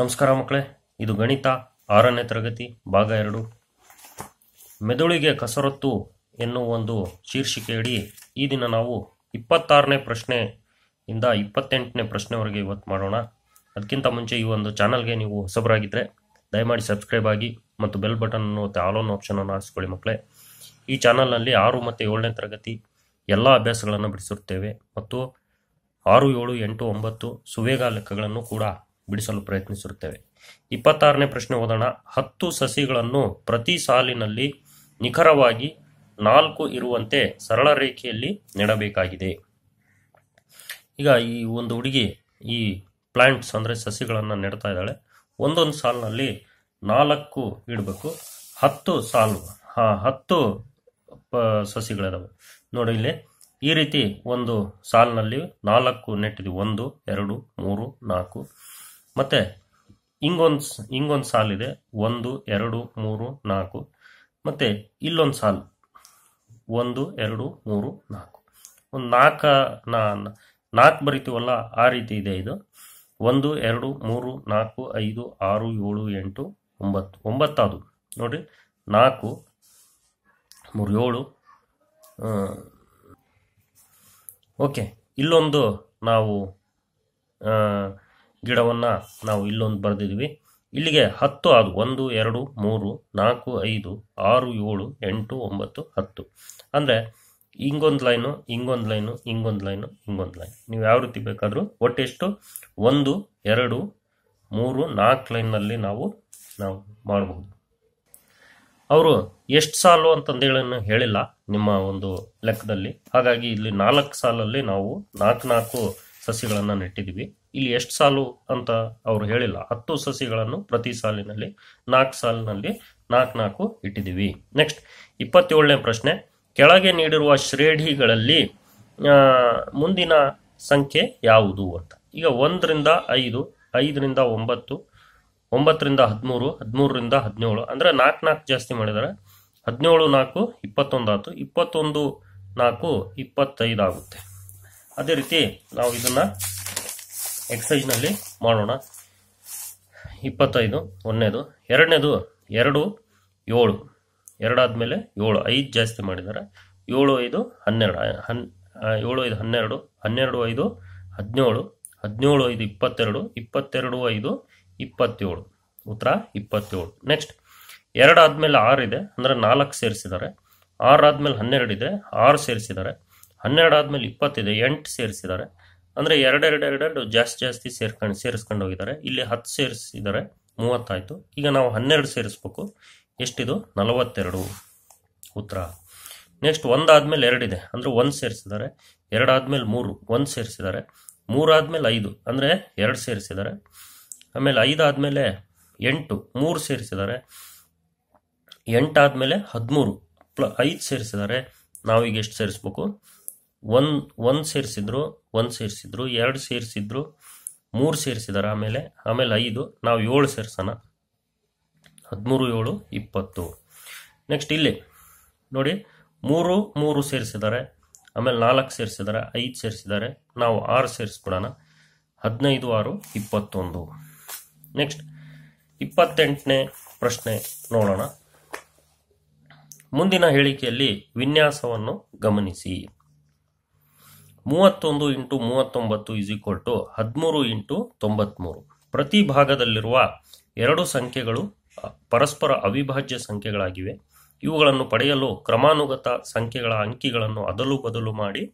ನಮಸ್ಕಾರ ಮಕ್ಕಳೇ ಇದು ಗಣಿತ ಆರನೇ ತರಗತಿ ಭಾಗ ಎರಡು ಮೆದುಳಿಗೆ ಕಸರತ್ತು ಎನ್ನುವ ಒಂದು ಶೀರ್ಷಿಕೆಯಡಿ ಈ ದಿನ ನಾವು ಇಪ್ಪತ್ತಾರನೇ ಪ್ರಶ್ನೆಯಿಂದ ಇಪ್ಪತ್ತೆಂಟನೇ ಪ್ರಶ್ನೆವರೆಗೆ ಇವತ್ತು ಮಾಡೋಣ ಅದಕ್ಕಿಂತ ಮುಂಚೆ ಈ ಒಂದು ಚಾನಲ್ಗೆ ನೀವು ಹೊಸಬರಾಗಿದ್ದರೆ ದಯಮಾಡಿ ಸಬ್ಸ್ಕ್ರೈಬ್ ಆಗಿ ಮತ್ತು ಬೆಲ್ ಬಟನ್ ಮತ್ತು ಆಲ್ ಆನ್ ಆಪ್ಷನನ್ನು ಆರಿಸ್ಕೊಳ್ಳಿ ಮಕ್ಕಳೇ ಈ ಚಾನಲ್ನಲ್ಲಿ ಆರು ಮತ್ತು ಏಳನೇ ತರಗತಿ ಎಲ್ಲ ಅಭ್ಯಾಸಗಳನ್ನು ಬಿಡಿಸಿರುತ್ತೇವೆ ಮತ್ತು ಆರು ಏಳು ಎಂಟು ಒಂಬತ್ತು ಸುವೇಗ ಲೆಕ್ಕಗಳನ್ನು ಕೂಡ ಬಿಡಿಸಲು ಪ್ರಯತ್ನಿಸಿರುತ್ತೇವೆ ಇಪ್ಪತ್ತಾರನೇ ಪ್ರಶ್ನೆ ಓದೋಣ ಹತ್ತು ಸಸಿಗಳನ್ನು ಪ್ರತಿ ಸಾಲಿನಲ್ಲಿ ನಿಖರವಾಗಿ ನಾಲ್ಕು ಇರುವಂತೆ ಸರಳ ರೇಖೆಯಲ್ಲಿ ನೆಡಬೇಕಾಗಿದೆ ಈಗ ಈ ಒಂದು ಹುಡುಗಿ ಈ ಪ್ಲಾಂಟ್ಸ್ ಅಂದರೆ ಸಸಿಗಳನ್ನು ನೆಡ್ತಾ ಇದ್ದಾಳೆ ಒಂದೊಂದು ಸಾಲಿನಲ್ಲಿ ನಾಲ್ಕು ಇಡಬೇಕು ಹತ್ತು ಸಾಲು ಹಾ ಹತ್ತು ಪ ಸಸಿಗಳಿದಾವೆ ನೋಡಿ ಇಲ್ಲಿ ಈ ರೀತಿ ಒಂದು ಸಾಲಿನಲ್ಲಿ ನಾಲ್ಕು ನೆಟ್ಟಿದ್ವಿ ಒಂದು ಎರಡು ಮೂರು ನಾಲ್ಕು ಮತ್ತು ಹಿಂಗೊಂದು ಹಿಂಗೊಂದು ಸಾಲಿದೆ ಒಂದು ಎರಡು ಮೂರು ನಾಲ್ಕು ಮತ್ತು ಇಲ್ಲೊಂದು ಸಾಲು ಒಂದು ಎರಡು ಮೂರು ನಾಲ್ಕು ಒಂದು ನಾಲ್ಕು ನಾಲ್ಕು ಬರಿತೀವಲ್ಲ ಆ ರೀತಿ ಇದೆ ಇದು ಒಂದು ಎರಡು ಮೂರು ನಾಲ್ಕು ಐದು ಆರು ಏಳು ಎಂಟು ಒಂಬತ್ತು ಒಂಬತ್ತಾದು ನೋಡಿರಿ ನಾಲ್ಕು ಮೂರು ಏಳು ಓಕೆ ಇಲ್ಲೊಂದು ನಾವು ಗಿಡವನ್ನು ನಾವು ಇಲ್ಲೊಂದು ಬರೆದಿದ್ವಿ ಇಲ್ಲಿಗೆ ಹತ್ತು ಅದು ಒಂದು ಎರಡು ಮೂರು ನಾಲ್ಕು ಐದು ಆರು ಏಳು ಎಂಟು ಒಂಬತ್ತು ಹತ್ತು ಅಂದರೆ ಹಿಂಗೊಂದು ಲೈನು ಹಿಂಗೊಂದು ಲೈನು ಹಿಂಗೊಂದು ಲೈನು ಹಿಂಗೊಂದು ಲೈನ್ ನೀವು ಯಾವ ರೀತಿ ಬೇಕಾದರೂ ಒಟ್ಟೆಷ್ಟು ಒಂದು ಎರಡು ಮೂರು ನಾಲ್ಕು ಲೈನ್ನಲ್ಲಿ ನಾವು ನಾವು ಮಾಡಬಹುದು ಅವರು ಎಷ್ಟು ಸಾಲು ಅಂತಂದೇಳನ್ನು ಹೇಳಿಲ್ಲ ನಿಮ್ಮ ಒಂದು ಲೆಕ್ಕದಲ್ಲಿ ಹಾಗಾಗಿ ಇಲ್ಲಿ ನಾಲ್ಕು ಸಾಲಲ್ಲಿ ನಾವು ನಾಲ್ಕು ನಾಲ್ಕು ಸಸಿಗಳನ್ನು ನೆಟ್ಟಿದ್ದೀವಿ ಇಲ್ಲಿ ಎಷ್ಟು ಸಾಲು ಅಂತ ಅವರು ಹೇಳಿಲ್ಲ ಹತ್ತು ಸಸಿಗಳನ್ನು ಪ್ರತಿ ಸಾಲಿನಲ್ಲಿ ನಾಲ್ಕು ಸಾಲಿನಲ್ಲಿ ನಾಲ್ಕು ನಾಲ್ಕು ಇಟ್ಟಿದ್ದೀವಿ ನೆಕ್ಸ್ಟ್ ಇಪ್ಪತ್ತೇಳನೇ ಪ್ರಶ್ನೆ ಕೆಳಗೆ ನೀಡಿರುವ ಶ್ರೇಣಿಗಳಲ್ಲಿ ಮುಂದಿನ ಸಂಖ್ಯೆ ಯಾವುದು ಅಂತ ಈಗ ಒಂದರಿಂದ ಐದು ಐದರಿಂದ ಒಂಬತ್ತು ಒಂಬತ್ತರಿಂದ ಹದಿಮೂರು ಹದಿಮೂರರಿಂದ ಹದಿನೇಳು ಅಂದರೆ ನಾಲ್ಕು ನಾಲ್ಕು ಜಾಸ್ತಿ ಮಾಡಿದರೆ ಹದಿನೇಳು ನಾಲ್ಕು ಇಪ್ಪತ್ತೊಂದು ಇಪ್ಪತ್ತೊಂದು ನಾಲ್ಕು ಇಪ್ಪತ್ತೈದು ಆಗುತ್ತೆ ಅದೇ ರೀತಿ ನಾವು ಇದನ್ನು ಎಕ್ಸೈಸ್ನಲ್ಲಿ ಮಾಡೋಣ ಇಪ್ಪತ್ತೈದು ಒಂದನೇದು ಎರಡನೇದು ಎರಡು ಏಳು ಎರಡಾದಮೇಲೆ ಏಳು ಐದು ಜಾಸ್ತಿ ಮಾಡಿದ್ದಾರೆ ಏಳು ಐದು ಹನ್ನೆರಡು ಹನ್ ಏಳು ಐದು ಹನ್ನೆರಡು ಹನ್ನೆರಡು ಐದು ಹದಿನೇಳು ಹದಿನೇಳು ಐದು ಇಪ್ಪತ್ತೆರಡು ಇಪ್ಪತ್ತೆರಡು ಐದು ಇಪ್ಪತ್ತೇಳು ಉತ್ತರ ಇಪ್ಪತ್ತೇಳು ನೆಕ್ಸ್ಟ್ ಎರಡಾದಮೇಲೆ ಆರು ಇದೆ ಅಂದರೆ ನಾಲ್ಕು ಸೇರಿಸಿದ್ದಾರೆ ಆರು ಆದಮೇಲೆ ಹನ್ನೆರಡು ಇದೆ ಆರು ಸೇರಿಸಿದ್ದಾರೆ ಹನ್ನೆರಡು ಆದಮೇಲೆ ಇಪ್ಪತ್ತಿದೆ ಎಂಟು ಸೇರಿಸಿದ್ದಾರೆ ಅಂದರೆ ಎರಡೆರಡು ಎರಡೆರಡು ಜಾಸ್ತಿ ಜಾಸ್ತಿ ಸೇರ್ಕೊಂಡು ಸೇರಿಸ್ಕೊಂಡು ಹೋಗಿದ್ದಾರೆ ಇಲ್ಲಿ ಹತ್ತು ಸೇರಿಸಿದ್ದಾರೆ ಮೂವತ್ತಾಯ್ತು ಈಗ ನಾವು ಹನ್ನೆರಡು ಸೇರಿಸ್ಬೇಕು ಎಷ್ಟಿದು ನಲವತ್ತೆರಡು ಉತ್ತರ ನೆಕ್ಸ್ಟ್ ಒಂದಾದ್ಮೇಲೆ ಎರಡಿದೆ ಅಂದರೆ ಒಂದು ಸೇರಿಸಿದ್ದಾರೆ ಎರಡಾದ್ಮೇಲೆ ಮೂರು ಒಂದು ಸೇರಿಸಿದ್ದಾರೆ ಮೂರಾದ್ಮೇಲೆ ಐದು ಅಂದರೆ ಎರಡು ಸೇರಿಸಿದ್ದಾರೆ ಆಮೇಲೆ ಐದಾದಮೇಲೆ ಎಂಟು ಮೂರು ಸೇರಿಸಿದ್ದಾರೆ ಎಂಟಾದಮೇಲೆ ಹದಿಮೂರು ಪ್ಲ ಐದು ಸೇರಿಸಿದ್ದಾರೆ ನಾವೀಗ ಎಷ್ಟು ಸೇರಿಸ್ಬೇಕು ಒನ್ ಒಂದು ಸೇರಿಸಿದ್ರು ಒಂದು ಸೇರಿಸಿದ್ರು ಎರಡು ಸೇರಿಸಿದ್ರು ಮೂರು ಸೇರಿಸಿದ್ದಾರೆ ಆಮೇಲೆ ಆಮೇಲೆ ಐದು ನಾವು ಏಳು ಸೇರಿಸೋಣ ಹದಿಮೂರು ಏಳು ಇಪ್ಪತ್ತು ನೆಕ್ಸ್ಟ್ ಇಲ್ಲಿ ನೋಡಿ ಮೂರು ಮೂರು ಸೇರಿಸಿದ್ದಾರೆ ಆಮೇಲೆ ನಾಲ್ಕು ಸೇರಿಸಿದ್ದಾರೆ ಐದು ಸೇರಿಸಿದ್ದಾರೆ ನಾವು ಆರು ಸೇರಿಸ್ಬಿಡೋಣ ಹದಿನೈದು ಆರು ಇಪ್ಪತ್ತೊಂದು ನೆಕ್ಸ್ಟ್ ಇಪ್ಪತ್ತೆಂಟನೇ ಪ್ರಶ್ನೆ ನೋಡೋಣ ಮುಂದಿನ ಹೇಳಿಕೆಯಲ್ಲಿ ವಿನ್ಯಾಸವನ್ನು ಗಮನಿಸಿ ಮೂವತ್ತೊಂದು ಇಂಟು ಮೂವತ್ತೊಂಬತ್ತು ಇಸ್ ಈಕ್ವಲ್ ಟು ಹದಿಮೂರು ಇಂಟು ತೊಂಬತ್ಮೂರು ಪ್ರತಿ ಭಾಗದಲ್ಲಿರುವ ಎರಡು ಸಂಖ್ಯೆಗಳು ಪರಸ್ಪರ ಅವಿಭಾಜ್ಯ ಸಂಖ್ಯೆಗಳಾಗಿವೆ ಇವುಗಳನ್ನು ಪಡೆಯಲು ಕ್ರಮಾನುಗತ ಸಂಖ್ಯೆಗಳ ಅಂಕಿಗಳನ್ನು ಅದಲು ಬದಲು ಮಾಡಿ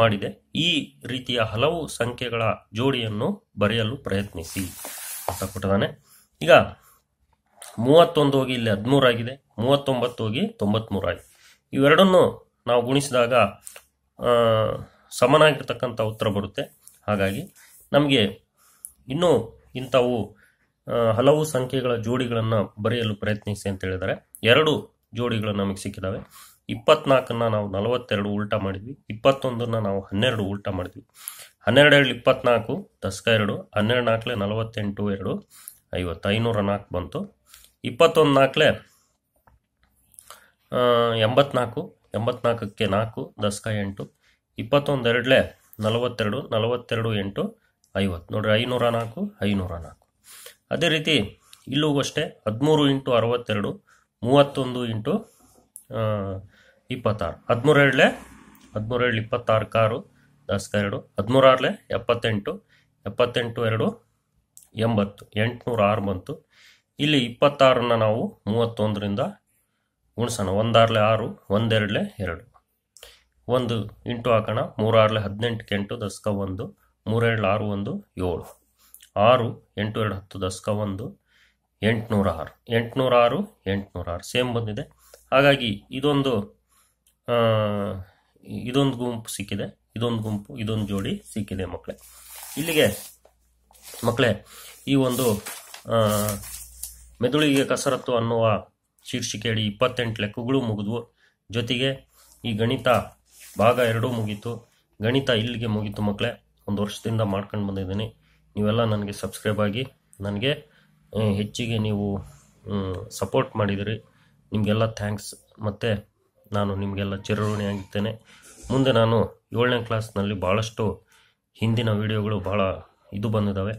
ಮಾಡಿದೆ ಈ ರೀತಿಯ ಹಲವು ಸಂಖ್ಯೆಗಳ ಜೋಡಿಯನ್ನು ಬರೆಯಲು ಪ್ರಯತ್ನಿಸಿ ಅಂತ ಕೊಟ್ಟಿದ್ದಾನೆ ಈಗ ಮೂವತ್ತೊಂದು ಹೋಗಿ ಇಲ್ಲಿ ಹದಿಮೂರಾಗಿದೆ ಮೂವತ್ತೊಂಬತ್ತು ಹೋಗಿ ತೊಂಬತ್ಮೂರಾಗಿ ಇವೆರಡನ್ನು ನಾವು ಗುಣಿಸಿದಾಗ ಸಮನಾಗಿರ್ತಕ್ಕಂಥ ಉತ್ತರ ಬರುತ್ತೆ ಹಾಗಾಗಿ ನಮಗೆ ಇನ್ನೂ ಇಂಥವು ಹಲವು ಸಂಖ್ಯೆಗಳ ಜೋಡಿಗಳನ್ನು ಬರೆಯಲು ಪ್ರಯತ್ನಿಸಿ ಅಂತ ಹೇಳಿದರೆ ಎರಡು ಜೋಡಿಗಳು ನಮಗೆ ಸಿಕ್ಕಿದ್ದಾವೆ ಇಪ್ಪತ್ನಾಲ್ಕನ್ನು ನಾವು ನಲವತ್ತೆರಡು ಉಲ್ಟ ಮಾಡಿದ್ವಿ ಇಪ್ಪತ್ತೊಂದನ್ನು ನಾವು ಹನ್ನೆರಡು ಉಲ್ಟ ಮಾಡಿದ್ವಿ ಹನ್ನೆರಡು ಎರಡು ಇಪ್ಪತ್ನಾಲ್ಕು ದಸ್ಕ ಎರಡು ಹನ್ನೆರಡು ನಾಲ್ಕಲೆ ನಲವತ್ತೆಂಟು ಎರಡು ಐವತ್ತೈನೂರ ನಾಲ್ಕು ಬಂತು ಇಪ್ಪತ್ತೊಂದು ನಾಲ್ಕಲೆ ಎಂಬತ್ನಾಲ್ಕು ಎಂಬತ್ನಾಲ್ಕಕ್ಕೆ ನಾಲ್ಕು ದಸ್ಕ ಎಂಟು ಇಪ್ಪತ್ತೊಂದೆರಡಲೆ ನಲವತ್ತೆರಡು ನಲವತ್ತೆರಡು ಎಂಟು ಐವತ್ತು ನೋಡಿರಿ ಐನೂರ ನಾಲ್ಕು ಐನೂರ ನಾಲ್ಕು ಅದೇ ರೀತಿ ಇಲ್ಲೂ ಅಷ್ಟೇ ಹದಿಮೂರು ಇಂಟು ಅರವತ್ತೆರಡು ಮೂವತ್ತೊಂದು ಇಂಟು ಇಪ್ಪತ್ತಾರು ಹದಿಮೂರೆರಡಲೆ ಹದಿಮೂರೆರಡು ಇಪ್ಪತ್ತಾರು ಕಾರು ದಾಸ್ಕ ಎರಡು ಹದಿಮೂರಾರಲೆ ಎಪ್ಪತ್ತೆಂಟು ಎಪ್ಪತ್ತೆಂಟು ಎರಡು ಎಂಬತ್ತು ಎಂಟುನೂರ ಆರು ಬಂತು ಇಲ್ಲಿ ಇಪ್ಪತ್ತಾರನ್ನ ನಾವು ಮೂವತ್ತೊಂದರಿಂದ ಗುಣಿಸೋಣ ಒಂದಾರಲೆ ಆರು ಒಂದೆರಡಲೆ ಎರಡು ಒಂದು ಇಂಟು ಹಾಕೋಣ ಮೂರಾರಲೆ ಹದಿನೆಂಟಕ್ಕೆ ಎಂಟು ದಸಕ ಒಂದು ಮೂರೆರಡು ಆರು ಒಂದು ಏಳು ಆರು ಎಂಟು ಎರಡು ಹತ್ತು ದಸಕ ಒಂದು ಎಂಟುನೂರ ಆರು ಎಂಟುನೂರ ಆರು ಎಂಟುನೂರ ಆರು ಸೇಮ್ ಬಂದಿದೆ ಹಾಗಾಗಿ ಇದೊಂದು ಇದೊಂದು ಗುಂಪು ಸಿಕ್ಕಿದೆ ಇದೊಂದು ಗುಂಪು ಇದೊಂದು ಜೋಡಿ ಸಿಕ್ಕಿದೆ ಮಕ್ಕಳೇ ಇಲ್ಲಿಗೆ ಮಕ್ಕಳೇ ಈ ಒಂದು ಮೆದುಳಿಗೆ ಕಸರತ್ತು ಅನ್ನುವ ಶೀರ್ಷಿಕೆಯಡಿ ಇಪ್ಪತ್ತೆಂಟು ಲೆಕ್ಕಗಳು ಮುಗಿದ್ವು ಜೊತೆಗೆ ಈ ಗಣಿತ ಭಾಗ ಎರಡೂ ಮುಗೀತು ಗಣಿತ ಇಲ್ಲಿಗೆ ಮುಗೀತು ಮಕ್ಕಳೇ ಒಂದು ವರ್ಷದಿಂದ ಮಾಡ್ಕೊಂಡು ಬಂದಿದ್ದೀನಿ ನೀವೆಲ್ಲ ನನಗೆ ಸಬ್ಸ್ಕ್ರೈಬ್ ಆಗಿ ನನಗೆ ಹೆಚ್ಚಿಗೆ ನೀವು ಸಪೋರ್ಟ್ ಮಾಡಿದಿರಿ ನಿಮಗೆಲ್ಲ ಥ್ಯಾಂಕ್ಸ್ ಮತ್ತು ನಾನು ನಿಮಗೆಲ್ಲ ಆಗಿರ್ತೇನೆ ಮುಂದೆ ನಾನು ಏಳನೇ ಕ್ಲಾಸ್ನಲ್ಲಿ ಭಾಳಷ್ಟು ಹಿಂದಿನ ವಿಡಿಯೋಗಳು ಭಾಳ ಇದು ಬಂದಿದ್ದಾವೆ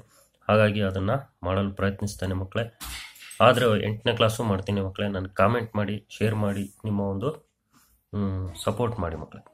ಹಾಗಾಗಿ ಅದನ್ನು ಮಾಡಲು ಪ್ರಯತ್ನಿಸ್ತೇನೆ ಮಕ್ಕಳೇ ಆದರೆ ಎಂಟನೇ ಕ್ಲಾಸು ಮಾಡ್ತೀನಿ ಮಕ್ಕಳೇ ನಾನು ಕಾಮೆಂಟ್ ಮಾಡಿ ಶೇರ್ ಮಾಡಿ ನಿಮ್ಮ ಒಂದು ಸಪೋರ್ಟ್ ಮಾಡಿ ಮಕ್ಕಳೇ